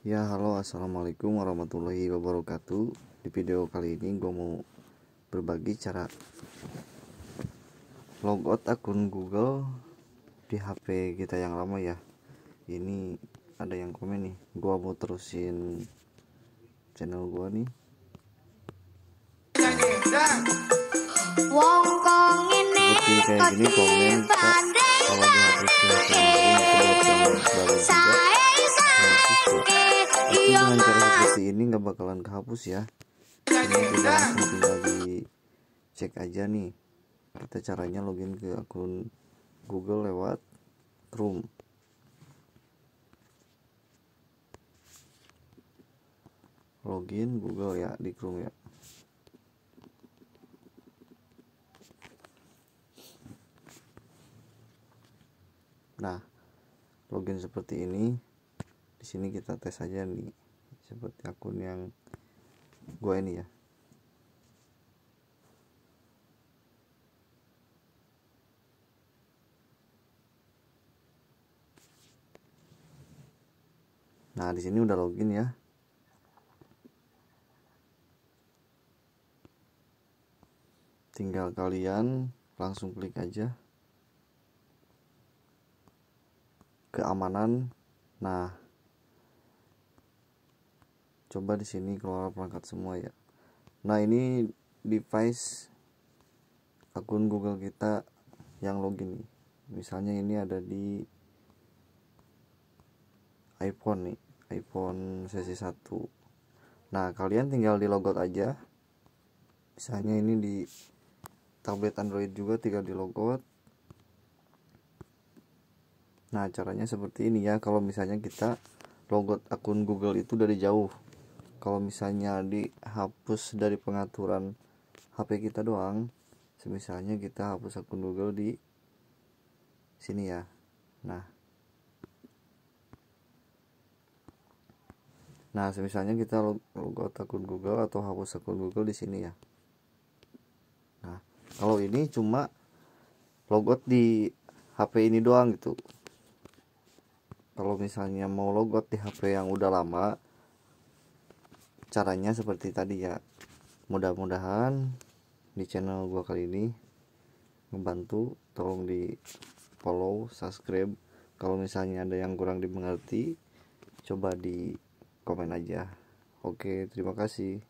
Ya halo assalamualaikum warahmatullahi wabarakatuh Di video kali ini gue mau berbagi cara logout akun Google di HP kita yang lama ya Ini ada yang komen nih Gue mau terusin channel gue nih Seperti kayak gini komen tapi iya, dengan cara seperti ini nggak bakalan kehapus ya ini kita iya, langsung tinggal di cek aja nih kita caranya login ke akun Google lewat Chrome login Google ya di Chrome ya nah login seperti ini di sini kita tes aja nih seperti akun yang gue ini ya Nah, di sini udah login ya. Tinggal kalian langsung klik aja keamanan. Nah, coba di sini keluar perangkat semua ya nah ini device akun Google kita yang login nih misalnya ini ada di iPhone nih iPhone sesi 1 nah kalian tinggal di logout aja misalnya ini di tablet Android juga tinggal di logout nah caranya seperti ini ya kalau misalnya kita logout akun Google itu dari jauh kalau misalnya dihapus dari pengaturan HP kita doang semisalnya kita hapus akun Google di sini ya nah nah semisalnya kita logout akun Google atau hapus akun Google di sini ya nah kalau ini cuma logout di HP ini doang gitu kalau misalnya mau logout di HP yang udah lama caranya seperti tadi ya mudah-mudahan di channel gua kali ini membantu tolong di follow subscribe kalau misalnya ada yang kurang dimengerti coba di komen aja oke terima kasih